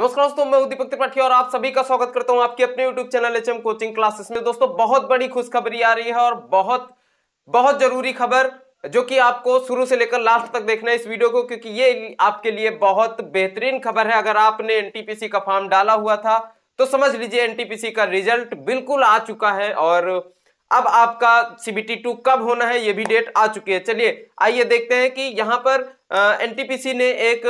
नमस्कार दोस्तों मैं उदीपक त्रिपाठी और आप सभी का स्वागत करता हूं आपके अपने YouTube channel H coaching classes में दोस्तों बहुत बड़ी खुशखबरी आ रही है और बहुत बहुत जरूरी खबर जो कि आपको शुरू से लेकर लास्ट तक देखना है इस वीडियो को क्योंकि ये आपके लिए बहुत बेहतरीन खबर है अगर आपने एन का फॉर्म डाला हुआ था तो समझ लीजिए एन का रिजल्ट बिल्कुल आ चुका है और अब आपका सीबीटी टू कब होना है ये भी डेट आ चुकी है चलिए आइए देखते हैं कि यहाँ पर एनटीपीसी ने एक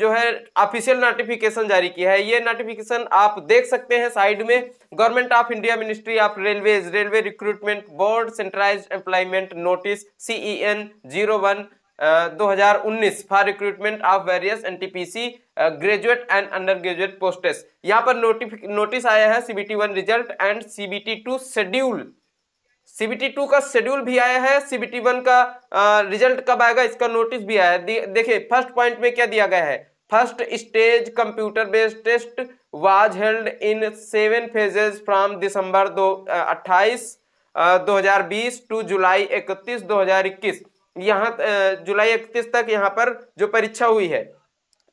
जो है ऑफिशियल नोटिफिकेशन जारी किया है ये नोटिफिकेशन आप देख सकते हैं साइड में government of India ministry of railway railway recruitment board centralised employment notice CE N zero one दो हजार उन्नीस for recruitment of various C graduate and under graduate posts यहाँ पर नोटिस आया है CBT one result and CBT two schedule CBT two का schedule भी आया है सीबीटी वन का रिजल्ट कब आएगा इसका नोटिस भी आया है देखिए फर्स्ट पॉइंट में क्या दिया गया है first stage computer based test was held in seven phases from December दो अट्ठाईस दो हजार बीस टू जुलाई इकतीस दो हजार इक्कीस यहाँ जुलाई इकतीस तक यहाँ पर जो परीक्षा हुई है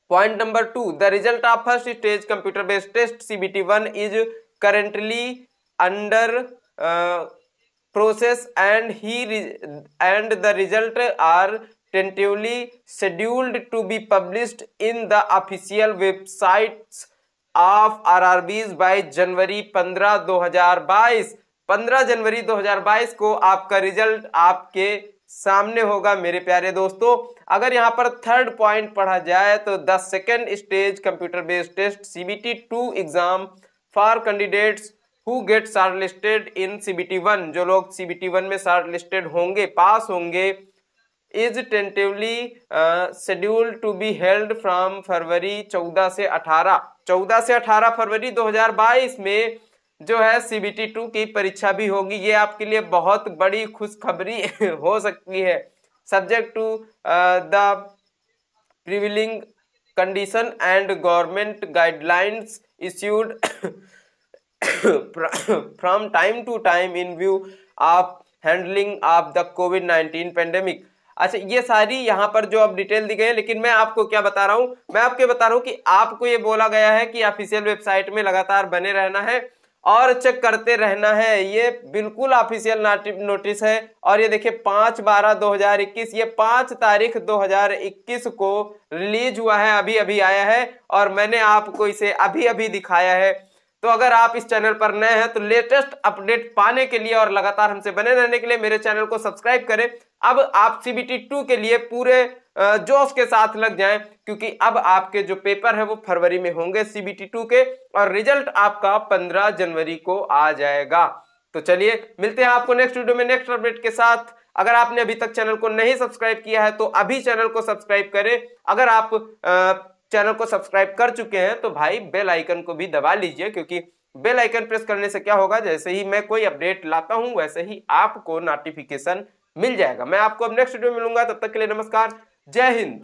point number two the result of first stage computer based test CBT one is currently under process and ही and the result are tentatively scheduled to be published in the official websites of RRBs by January 15 2022 पंद्रह जनवरी 2022 को आपका result आपके सामने होगा मेरे प्यारे दोस्तों अगर यहाँ पर थर्ड पॉइंट पढ़ा जाए तो the second stage computer based test CBT two exam for candidates who get short listed in T one जो लोग सी बी टी वन में शार्ट लिस्टेड होंगे पास होंगे is tentatively schedule to be held from February 14 से 18 14 से 18 फरवरी 2022 में जो है सी बी टी टू की परीक्षा भी होगी ये आपके लिए बहुत बड़ी खुशखबरी हो सकती है subject to the prevailing condition and government guidelines issued from time to time in view of handling of the covid nineteen pandemic अच्छा ये सारी यहाँ पर जो अब डिटेल दी गई है लेकिन मैं आपको क्या बता रहा हूँ मैं आपको बता रहा हूँ कि आपको ये बोला गया है कि ऑफिशियल वेबसाइट में लगातार बने रहना है और चेक करते रहना है ये बिल्कुल ऑफिशियल नोटिस है और ये देखिए पाँच बारह 2021 ये पाँच तारीख 2021 को रिलीज हुआ है अभी अभी आया है और मैंने आपको इसे अभी अभी दिखाया है तो अगर आप इस चैनल पर नए हैं तो लेटेस्ट अपडेट पाने के लिए और लगातार हमसे बने रहने के लिए मेरे चैनल को सब्सक्राइब करें अब आप सीबीटी टू के लिए पूरे जोश के साथ लग जाएं क्योंकि अब आपके जो पेपर है वो फरवरी में होंगे सीबीटी टू के और रिजल्ट आपका पंद्रह जनवरी को आ जाएगा तो चलिए मिलते हैं आपको नेक्स्ट वीडियो में नेक्स्ट अपडेट के साथ अगर आपने अभी तक चैनल को नहीं सब्सक्राइब किया है तो अभी चैनल को सब्सक्राइब करें अगर आप आ, चैनल को सब्सक्राइब कर चुके हैं तो भाई बेल आइकन को भी दबा लीजिए क्योंकि बेल आइकन प्रेस करने से क्या होगा जैसे ही मैं कोई अपडेट लाता हूं वैसे ही आपको नोटिफिकेशन मिल जाएगा मैं आपको अब नेक्स्ट वीडियो मिलूंगा तब तक के लिए नमस्कार जय हिंद